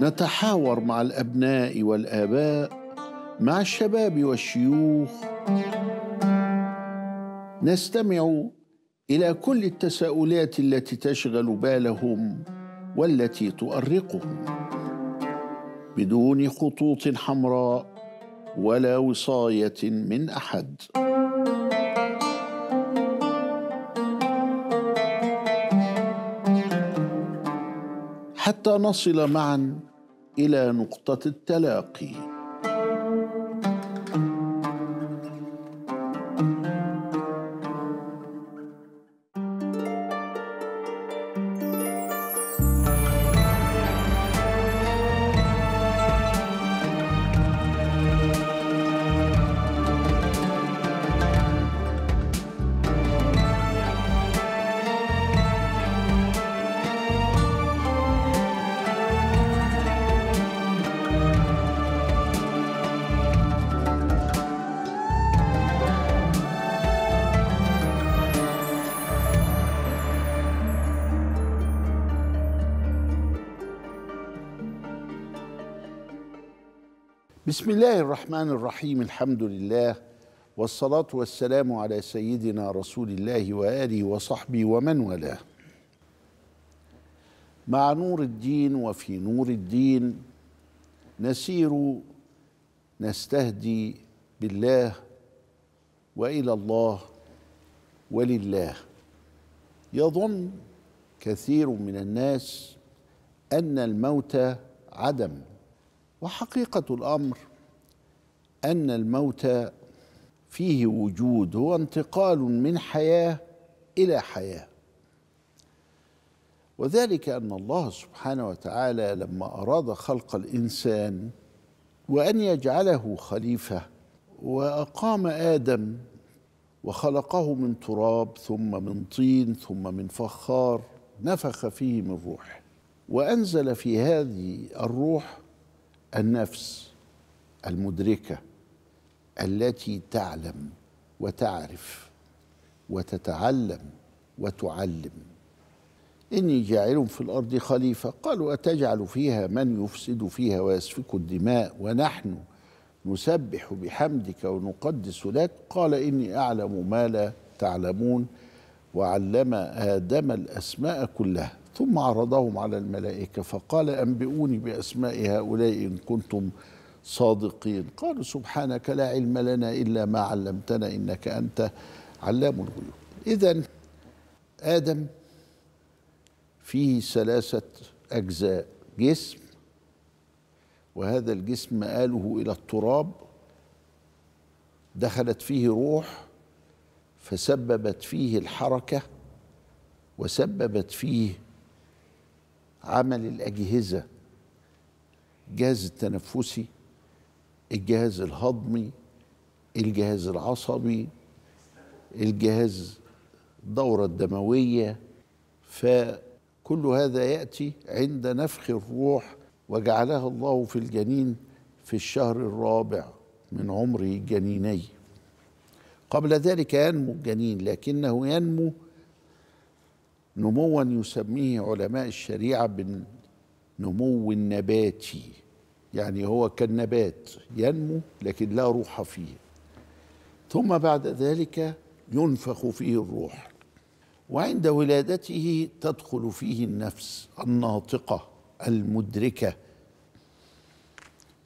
نتحاور مع الابناء والاباء مع الشباب والشيوخ نستمع الى كل التساؤلات التي تشغل بالهم والتي تؤرقهم بدون خطوط حمراء ولا وصايه من احد حتى نصل معا الى نقطه التلاقي بسم الله الرحمن الرحيم الحمد لله والصلاة والسلام على سيدنا رسول الله وآله وصحبه ومن والاه مع نور الدين وفي نور الدين نسير نستهدي بالله والى الله ولله يظن كثير من الناس ان الموت عدم وحقيقة الأمر أن الموت فيه وجود هو انتقال من حياة إلى حياة وذلك أن الله سبحانه وتعالى لما أراد خلق الإنسان وأن يجعله خليفة وأقام آدم وخلقه من تراب ثم من طين ثم من فخار نفخ فيه من روح وأنزل في هذه الروح النفس المدركه التي تعلم وتعرف وتتعلم وتعلم إني جاعل في الأرض خليفة قالوا أتجعل فيها من يفسد فيها ويسفك الدماء ونحن نسبح بحمدك ونقدس لك قال إني أعلم ما لا تعلمون وعلم آدم الأسماء كلها ثم عرضهم على الملائكة فقال أنبئوني بأسماء هؤلاء إن كنتم صادقين قالوا سبحانك لا علم لنا إلا ما علمتنا إنك أنت علام الغيوب إذا آدم فيه ثلاثة أجزاء جسم وهذا الجسم مآله إلى التراب دخلت فيه روح فسببت فيه الحركة وسببت فيه عمل الأجهزة الجهاز التنفسي الجهاز الهضمي الجهاز العصبي الجهاز الدورة الدموية فكل هذا يأتي عند نفخ الروح وجعلها الله في الجنين في الشهر الرابع من عمره الجنيني قبل ذلك ينمو الجنين لكنه ينمو نموا يسميه علماء الشريعة بالنمو النباتي يعني هو كالنبات ينمو لكن لا روح فيه ثم بعد ذلك ينفخ فيه الروح وعند ولادته تدخل فيه النفس الناطقة المدركة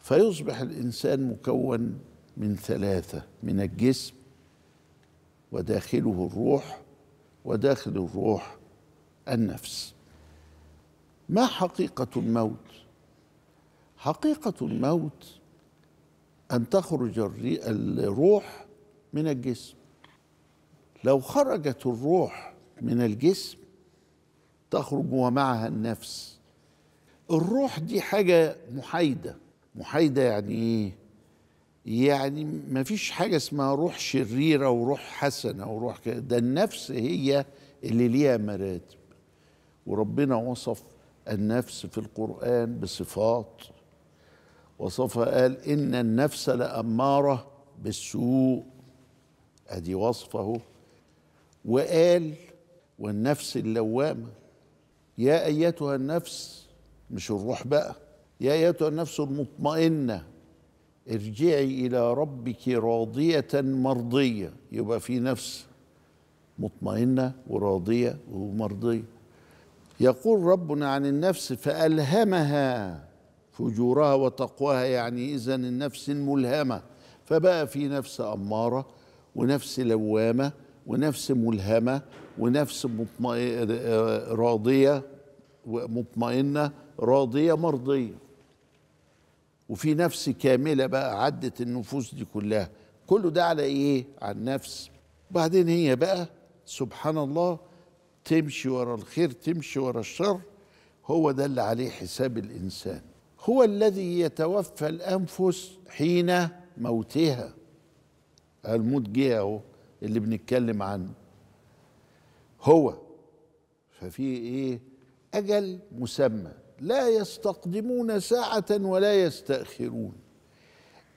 فيصبح الإنسان مكون من ثلاثة من الجسم وداخله الروح وداخل الروح النفس ما حقيقة الموت؟ حقيقة الموت أن تخرج الروح من الجسم لو خرجت الروح من الجسم تخرج ومعها النفس الروح دي حاجة محايدة محايدة يعني إيه؟ يعني ما فيش حاجة اسمها روح شريرة وروح حسنة وروح كده ده النفس هي اللي ليها مراتب وربنا وصف النفس في القرآن بصفات وصفها قال إن النفس لأمارة بالسوء أدي وصفه وقال والنفس اللوامة يا أيتها النفس مش الروح بقى يا أيتها النفس المطمئنة ارجعي إلى ربك راضية مرضية يبقى في نفس مطمئنة وراضية ومرضية يقول ربنا عن النفس فألهمها فجورها وتقواها يعني إذا النفس الملهمة فبقى في نفس أمارة ونفس لوامة ونفس ملهمة ونفس راضية مطمئنة راضية مرضية وفي نفس كاملة بقى عدت النفوس دي كلها كله ده على إيه؟ على النفس وبعدين هي بقى سبحان الله تمشي ورا الخير تمشي ورا الشر هو ده اللي عليه حساب الانسان هو الذي يتوفى الانفس حين موتها الموت جه اهو اللي بنتكلم عنه هو ففي ايه اجل مسمى لا يستقدمون ساعه ولا يستاخرون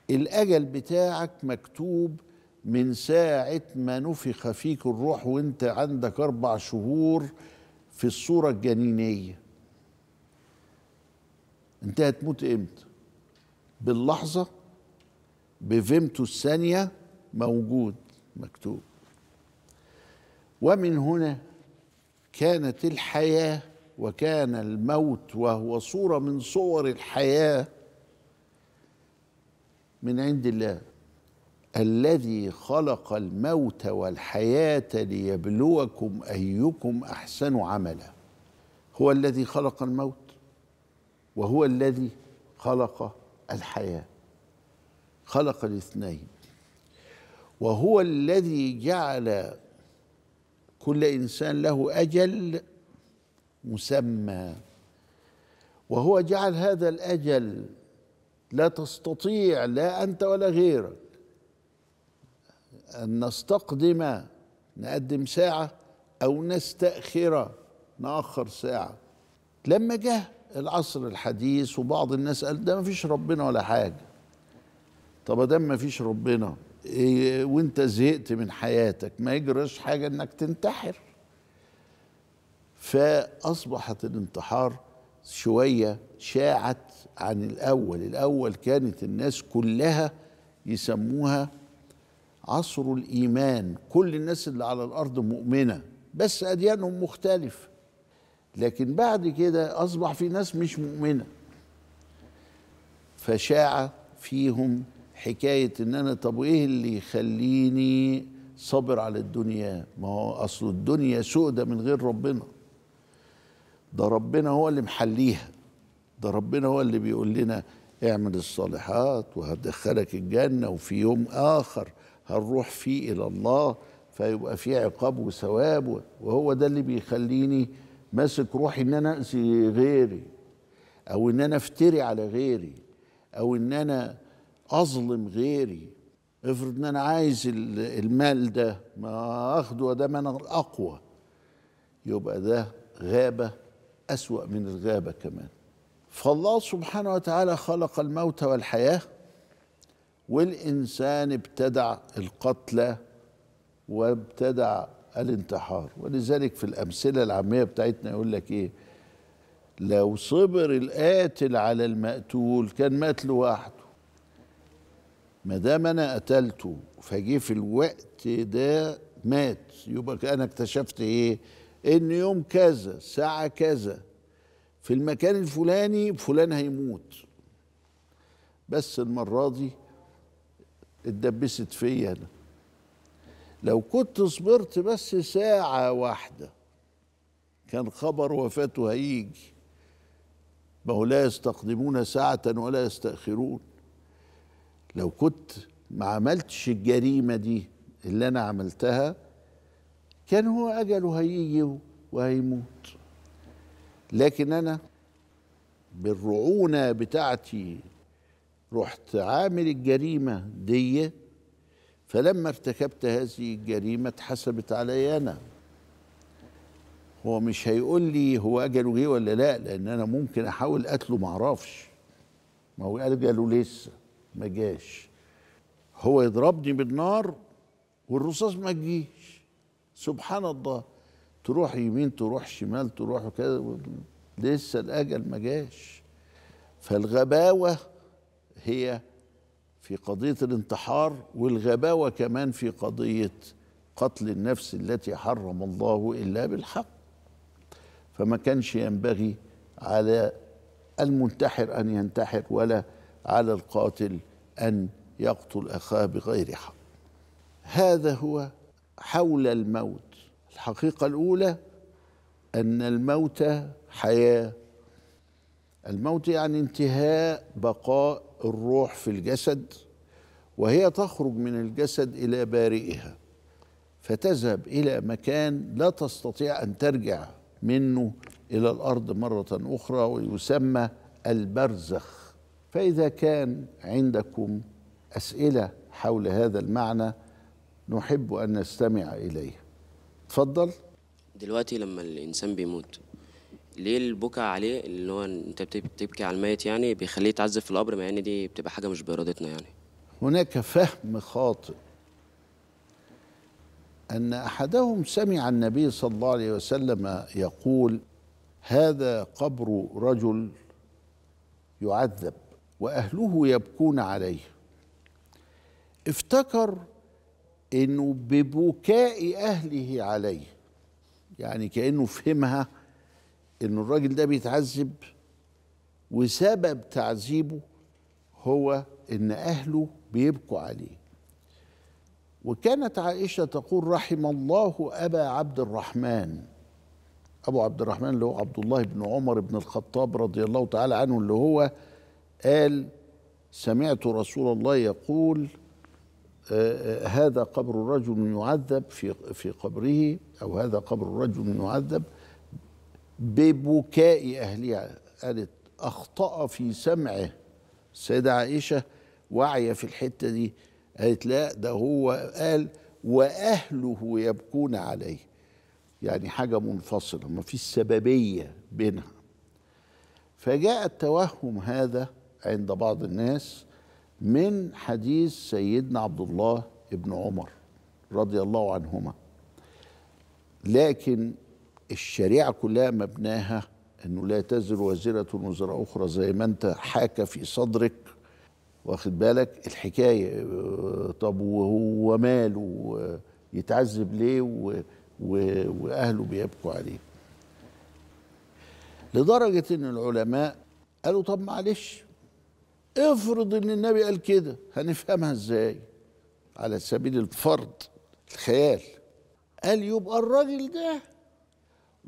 الاجل بتاعك مكتوب من ساعة ما نفخ فيك الروح وانت عندك أربع شهور في الصورة الجنينية انت هتموت امتى باللحظة بفيمتو الثانية موجود مكتوب ومن هنا كانت الحياة وكان الموت وهو صورة من صور الحياة من عند الله الذي خلق الموت والحياه ليبلوكم ايكم احسن عملا هو الذي خلق الموت وهو الذي خلق الحياه خلق الاثنين وهو الذي جعل كل انسان له اجل مسمى وهو جعل هذا الاجل لا تستطيع لا انت ولا غيرك أن نستقدم نقدم ساعة أو نستأخر نأخر ساعة لما جه العصر الحديث وبعض الناس قال ده مفيش ربنا ولا حاجة طب ده مفيش ربنا إيه وانت زهقت من حياتك ما يجرش حاجة انك تنتحر فأصبحت الانتحار شوية شاعت عن الأول الأول كانت الناس كلها يسموها عصر الإيمان كل الناس اللي على الأرض مؤمنة بس أديانهم مختلفة لكن بعد كده أصبح في ناس مش مؤمنة فشاع فيهم حكاية إن أنا طب إيه اللي يخليني صابر على الدنيا ما هو أصل الدنيا سؤدة من غير ربنا ده ربنا هو اللي محليها ده ربنا هو اللي بيقول لنا اعمل الصالحات وهدخلك الجنة وفي يوم آخر هنروح فيه إلى الله فيبقى في عقاب وثواب وهو ده اللي بيخليني ماسك روحي ان انا اذي غيري او ان انا افتري على غيري او ان انا اظلم غيري افرض ان انا عايز المال ده ما اخده ده انا الاقوى يبقى ده غابه اسوا من الغابه كمان فالله سبحانه وتعالى خلق الموت والحياه والإنسان ابتدع القتل وابتدع الانتحار ولذلك في الأمثلة العامية بتاعتنا يقول لك إيه لو صبر القاتل على المقتول كان مات لوحده ما دام انا قتلته فجه في الوقت ده مات يبقى انا اكتشفت ايه ان يوم كذا ساعه كذا في المكان الفلاني فلان هيموت بس المره دي اتدبست فيا انا لو كنت صبرت بس ساعة واحدة كان خبر وفاته هيجي ما هو لا يستقدمون ساعة ولا يستأخرون لو كنت ما عملتش الجريمة دي اللي أنا عملتها كان هو أجله هيجي وهيموت لكن أنا بالرعونة بتاعتي رحت عامل الجريمة دي فلما ارتكبت هذه الجريمة اتحسبت علي أنا هو مش هيقول لي هو أجله جه إيه ولا لا لأن أنا ممكن أحاول قتله معرفش ما هو أجله لسه ما جاش هو يضربني بالنار والرصاص ما تجيش سبحان الله تروح يمين تروح شمال تروح كذا لسه الأجل ما جاش فالغباوة هي في قضية الانتحار والغباوة كمان في قضية قتل النفس التي حرم الله إلا بالحق فما كانش ينبغي على المنتحر أن ينتحر ولا على القاتل أن يقتل أخاه بغير حق هذا هو حول الموت الحقيقة الأولى أن الموت حياة الموت يعني انتهاء بقاء الروح في الجسد وهي تخرج من الجسد الى بارئها فتذهب الى مكان لا تستطيع ان ترجع منه الى الارض مره اخرى ويسمى البرزخ فاذا كان عندكم اسئله حول هذا المعنى نحب ان نستمع اليه تفضل دلوقتي لما الانسان بيموت ليه البكا عليه اللي هو انت بتبكي على الميت يعني بيخليه يتعذب في القبر مع ان دي بتبقى حاجه مش بارادتنا يعني هناك فهم خاطئ ان احدهم سمع النبي صلى الله عليه وسلم يقول هذا قبر رجل يعذب واهله يبكون عليه افتكر انه ببكاء اهله عليه يعني كانه فهمها ان الراجل ده بيتعذب وسبب تعذيبه هو ان اهله بيبكوا عليه وكانت عائشه تقول رحم الله ابا عبد الرحمن ابو عبد الرحمن اللي هو عبد الله بن عمر بن الخطاب رضي الله تعالى عنه اللي هو قال سمعت رسول الله يقول آه، آه، هذا قبر رجل يعذب في في قبره او هذا قبر رجل يعذب ببكاء أهلها قالت أخطأ في سمعه السيدة عائشة واعية في الحتة دي قالت لا ده هو قال وأهله يبكون عليه يعني حاجة منفصلة ما في سببية بينها فجاء التوهم هذا عند بعض الناس من حديث سيدنا عبد الله ابن عمر رضي الله عنهما لكن الشريعه كلها مبناها انه لا تزر وازره وزر اخرى زي ما انت حاكى في صدرك واخد بالك الحكايه آه، طب وهو ماله آه، يتعذب ليه و... و... واهله بيبكوا عليه لدرجه ان العلماء قالوا طب معلش افرض ان النبي قال كده هنفهمها ازاي على سبيل الفرض الخيال قال يبقى الراجل ده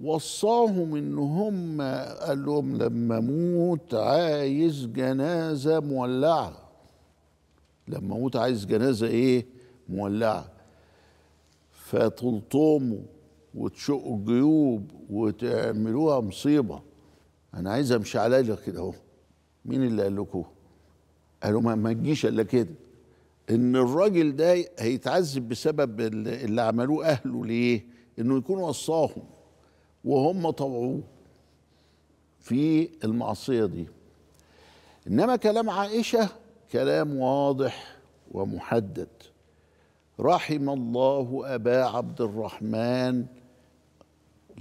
وصاهم ان هم قال لهم لما اموت عايز جنازه مولعه لما اموت عايز جنازه ايه مولعه فتلطموا وتشقوا الجيوب وتعملوها مصيبه انا عايز امشي عليا كده اهو مين اللي قال لكم قالوا ما تجيش الا كده ان الراجل ده هيتعذب بسبب اللي عملوه اهله ليه انه يكون وصاهم وهم طوعوه في المعصيه دي انما كلام عائشه كلام واضح ومحدد رحم الله ابا عبد الرحمن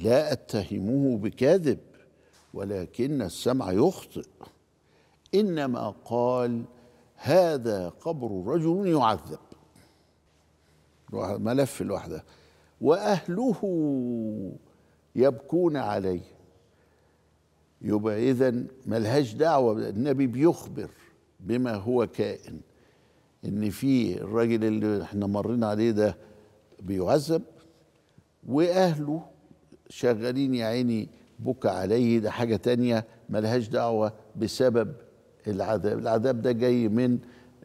لا اتهمه بكذب ولكن السمع يخطئ انما قال هذا قبر رجل يعذب ملف لوحده واهله يبكون علي يبقى إذا ملهاش دعوة النبي بيخبر بما هو كائن إن في الراجل اللي احنا مرينا عليه ده بيعذب وأهله شغالين يا عيني بكى عليه ده حاجة تانية ملهاش دعوة بسبب العذاب العذاب ده جاي من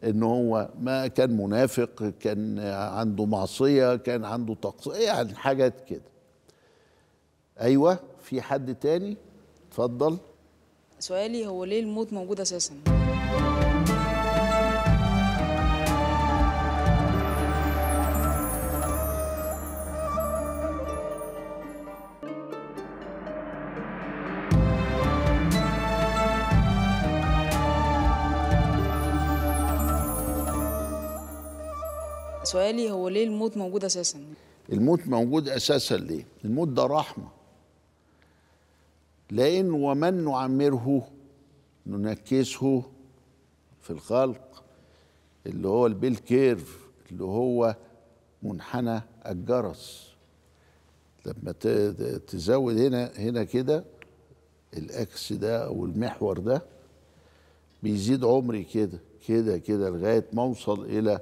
ان هو ما كان منافق كان عنده معصيه كان عنده تقصير يعني حاجات كده ايوه في حد تاني اتفضل سؤالي هو ليه الموت موجود اساسا سؤالي هو ليه الموت موجود اساسا الموت موجود اساسا ليه الموت ده رحمه لأن ومن نعمره ننكسه في الخلق اللي هو البيل كيرف اللي هو منحنى الجرس لما تزود هنا هنا كده الاكس ده او المحور ده بيزيد عمري كده كده كده لغايه ما اوصل الى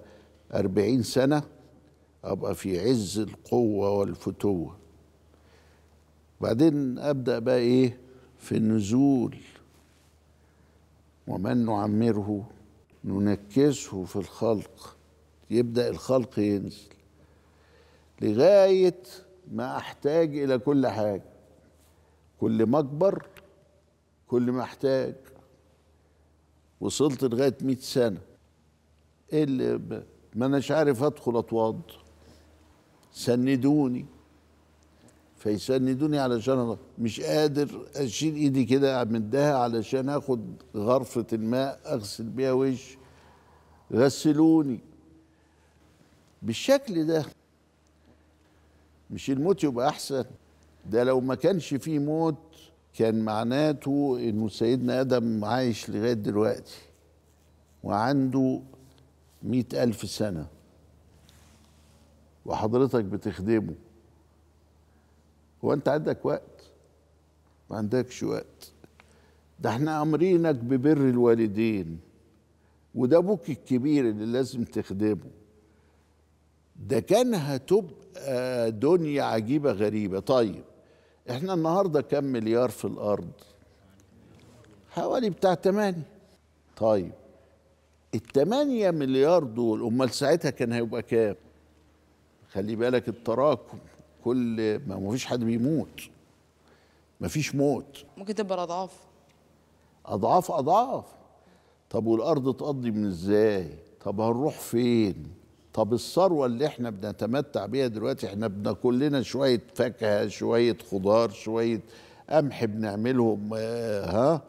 40 سنه ابقى في عز القوه والفتوه وبعدين ابدا بقى ايه في النزول ومن نعمره ننكسه في الخلق يبدا الخلق ينزل لغايه ما احتاج الى كل حاجه كل ما اكبر كل ما احتاج وصلت لغايه 100 سنه ايه اللي ما اناش عارف ادخل اتوضى سندوني فيسندوني علشان مش قادر اشيل ايدي كده امدها علشان اخد غرفه الماء اغسل بيها وشي غسلوني بالشكل ده مش الموت يبقى احسن ده لو ما كانش فيه موت كان معناته انه سيدنا ادم عايش لغايه دلوقتي وعنده مئة ألف سنة وحضرتك بتخدمه هو انت عندك وقت ما عندكش وقت ده احنا امرينك ببر الوالدين وده ابوك الكبير اللي لازم تخدمه ده كان هتبقى دنيا عجيبة غريبة طيب احنا النهاردة كم مليار في الارض حوالي بتاع تمانية طيب التمانية مليار دول امال ساعتها كان هيبقى كام خلي بالك التراكم كل ما فيش حد بيموت ما فيش موت ممكن تبقى اضعاف اضعاف اضعاف طب والارض تقضي من ازاي طب هنروح فين طب الثروه اللي احنا بنتمتع بيها دلوقتي احنا بناكل لنا شويه فاكهه شويه خضار شويه قمح بنعملهم آه، ها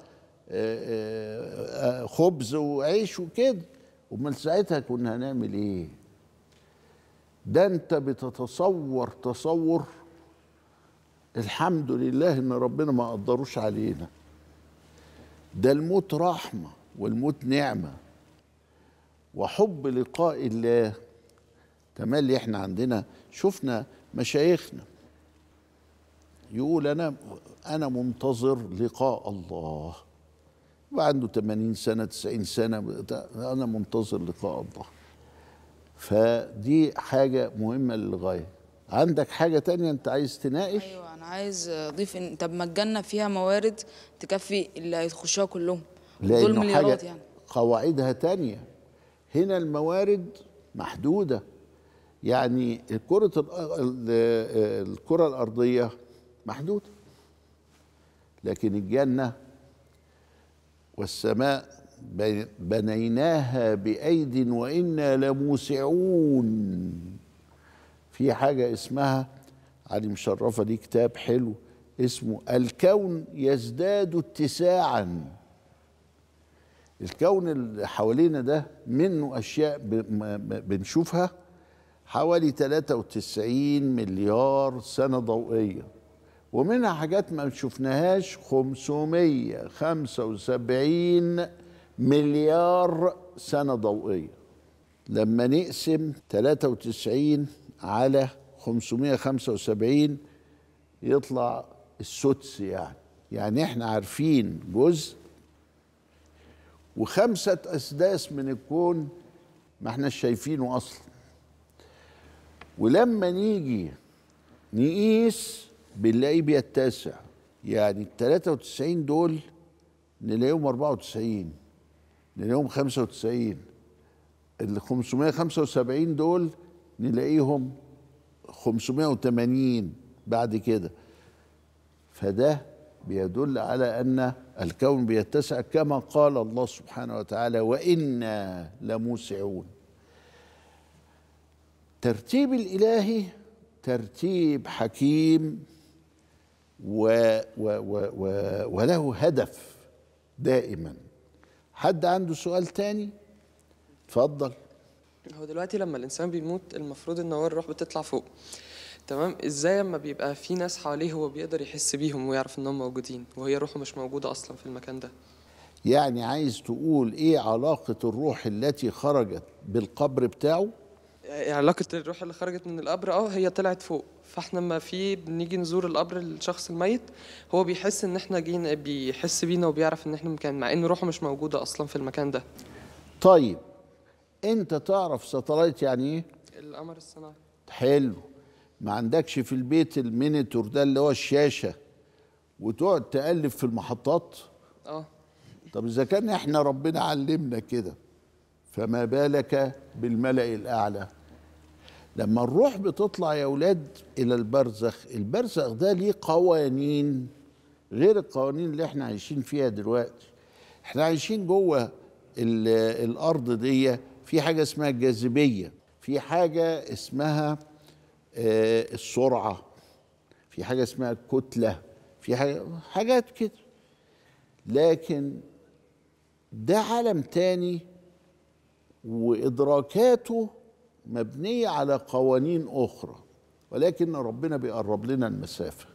آه، آه، خبز وعيش وكده امال ساعتها كنا هنعمل ايه ده انت بتتصور تصور الحمد لله ان ربنا ما قدروش علينا ده الموت رحمه والموت نعمه وحب لقاء الله تملي احنا عندنا شفنا مشايخنا يقول انا انا منتظر لقاء الله وعنده 80 سنه 90 سنه انا منتظر لقاء الله فدي حاجة مهمة للغاية عندك حاجة تانية أنت عايز تناقش؟ أيوة أنا عايز أضيف إن طب ما الجنة فيها موارد تكفي اللي هيخشوها كلهم دول مليارات يعني قواعدها تانية هنا الموارد محدودة يعني كرة الكرة الأرضية محدودة لكن الجنة والسماء بنيناها بأيد وإنا لموسعون في حاجة اسمها علي مشرفة دي كتاب حلو اسمه الكون يزداد اتساعا الكون اللي حوالينا ده منه أشياء بنشوفها حوالي 93 مليار سنة ضوئية ومنها حاجات ما شفناهاش 575 مليار سنة ضوئية لما نقسم 93 على 575 يطلع السدس يعني يعني احنا عارفين جزء وخمسة أسداس من الكون ما احنا شايفينه أصلا ولما نيجي نقيس بنلاقيه بيتسع يعني ال 93 دول نلاقيهم 94 نلاقيهم 95 ال 575 دول نلاقيهم 580 بعد كده فده بيدل على ان الكون بيتسع كما قال الله سبحانه وتعالى وانا لموسعون ترتيب الالهي ترتيب حكيم و و و و وله هدف دائما حد عنده سؤال تاني اتفضل هو دلوقتي لما الانسان بيموت المفروض ان هو الروح بتطلع فوق تمام ازاي لما بيبقى في ناس حواليه هو بيقدر يحس بيهم ويعرف انهم موجودين وهي روحه مش موجوده اصلا في المكان ده يعني عايز تقول ايه علاقه الروح التي خرجت بالقبر بتاعه علاقة الروح اللي خرجت من القبر اه هي طلعت فوق فاحنا لما في بنيجي نزور القبر الشخص الميت هو بيحس ان احنا جينا بيحس بينا وبيعرف ان احنا مكان مع ان روحه مش موجودة اصلا في المكان ده طيب انت تعرف ساتلايت يعني ايه؟ القمر الصناعي حلو ما عندكش في البيت المينيتور ده اللي هو الشاشة وتقعد تقلب في المحطات؟ اه طب اذا كان احنا ربنا علمنا كده فما بالك بالملأ الأعلى لما الروح بتطلع يا ولاد إلى البرزخ البرزخ ده ليه قوانين غير القوانين اللي احنا عايشين فيها دلوقتي احنا عايشين جوه الأرض دي في حاجة اسمها الجاذبية في حاجة اسمها آه، السرعة في حاجة اسمها الكتلة في حاجة حاجات كده لكن ده عالم تاني وادراكاته مبنيه على قوانين اخرى ولكن ربنا بيقرب لنا المسافه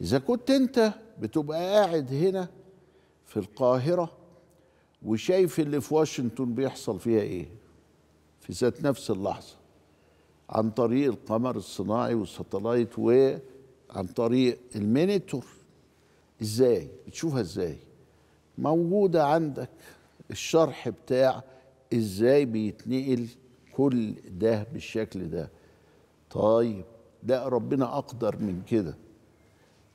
اذا كنت انت بتبقى قاعد هنا في القاهره وشايف اللي في واشنطن بيحصل فيها ايه في ذات نفس اللحظه عن طريق القمر الصناعي والساتلايت وعن طريق المينيتور ازاي بتشوفها ازاي موجوده عندك الشرح بتاع ازاي بيتنقل كل ده بالشكل ده طيب لا ربنا اقدر من كده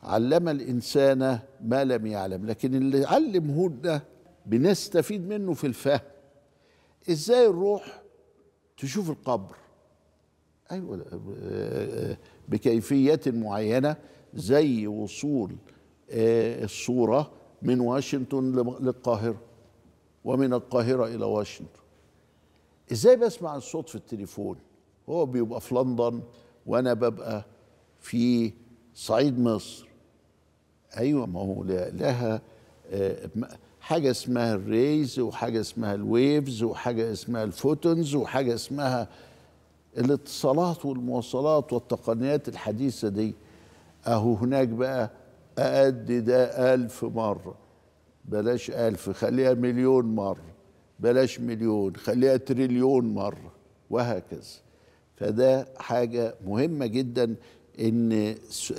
علم الانسان ما لم يعلم لكن اللي علمه ده بنستفيد منه في الفهم ازاي الروح تشوف القبر ايوه بكيفيات معينه زي وصول آه، الصوره من واشنطن للقاهره ومن القاهره الى واشنطن ازاي بسمع الصوت في التليفون هو بيبقى في لندن وانا ببقى في صعيد مصر ايوه ما هو لها آه، حاجه اسمها الريز وحاجه اسمها الويفز وحاجه اسمها الفوتونز وحاجه اسمها الاتصالات والمواصلات والتقنيات الحديثه دي اهو هناك بقى أقد ده ألف مرة بلاش ألف خليها مليون مرة بلاش مليون خليها تريليون مرة وهكذا فده حاجة مهمة جدا ان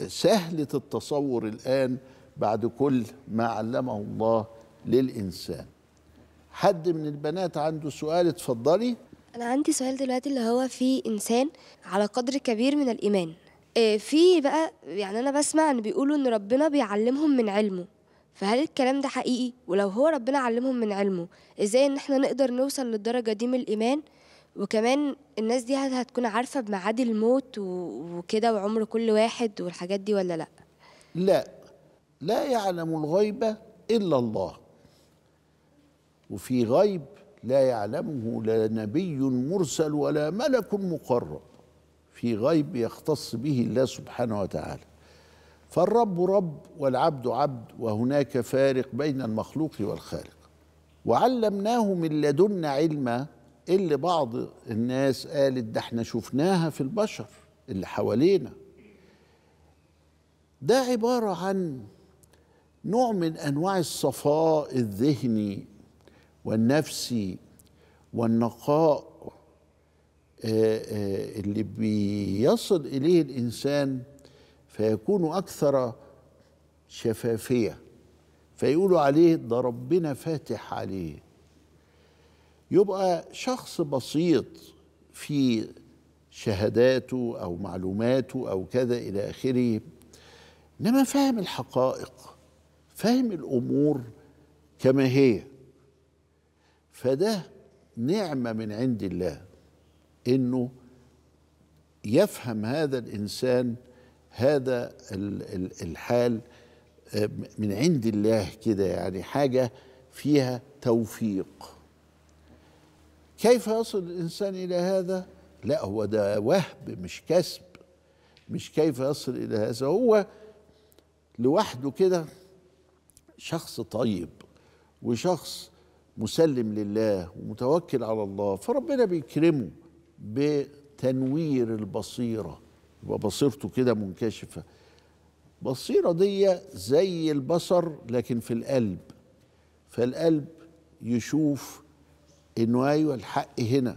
سهلة التصور الآن بعد كل ما علمه الله للإنسان حد من البنات عنده سؤال اتفضلي أنا عندي سؤال دلوقتي اللي هو في إنسان على قدر كبير من الإيمان آه، في بقى يعني أنا بسمع إن بيقولوا إن ربنا بيعلمهم من علمه فهل الكلام ده حقيقي ولو هو ربنا علمهم من علمه ازاي ان احنا نقدر نوصل للدرجه دي من الايمان وكمان الناس دي هتكون عارفه بميعاد الموت وكده وعمر كل واحد والحاجات دي ولا لا لا لا يعلم الغيب الا الله وفي غيب لا يعلمه لا نبي مرسل ولا ملك مقرب في غيب يختص به الله سبحانه وتعالى فالرب رب والعبد عبد وهناك فارق بين المخلوق والخالق وعلمناه من لدنا علما اللي بعض الناس قالت ده احنا شفناها في البشر اللي حوالينا ده عبارة عن نوع من أنواع الصفاء الذهني والنفسي والنقاء آه، آه، اللي بيصل إليه الإنسان فيكون أكثر شفافية فيقولوا عليه ده ربنا فاتح عليه يبقى شخص بسيط في شهاداته أو معلوماته أو كذا إلى آخره إنما فاهم الحقائق فاهم الأمور كما هي فده نعمة من عند الله إنه يفهم هذا الإنسان هذا الحال آه، من عند الله كده يعني حاجة فيها توفيق كيف يصل الإنسان إلى هذا؟ لا هو ده وهب مش كسب مش كيف يصل إلى هذا هو لوحده كده شخص طيب وشخص مسلم لله ومتوكل على الله فربنا بيكرمه بتنوير البصيره يبقى بصيرته كده منكشفه بصيره دي زي البصر لكن في القلب فالقلب يشوف انه ايوه الحق هنا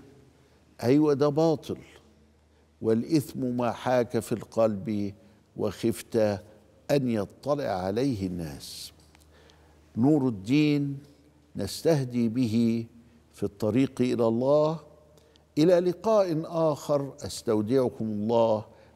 ايوه ده باطل والاثم ما حاك في القلب وخفت ان يطلع عليه الناس نور الدين نستهدي به في الطريق الى الله الى لقاء اخر استودعكم الله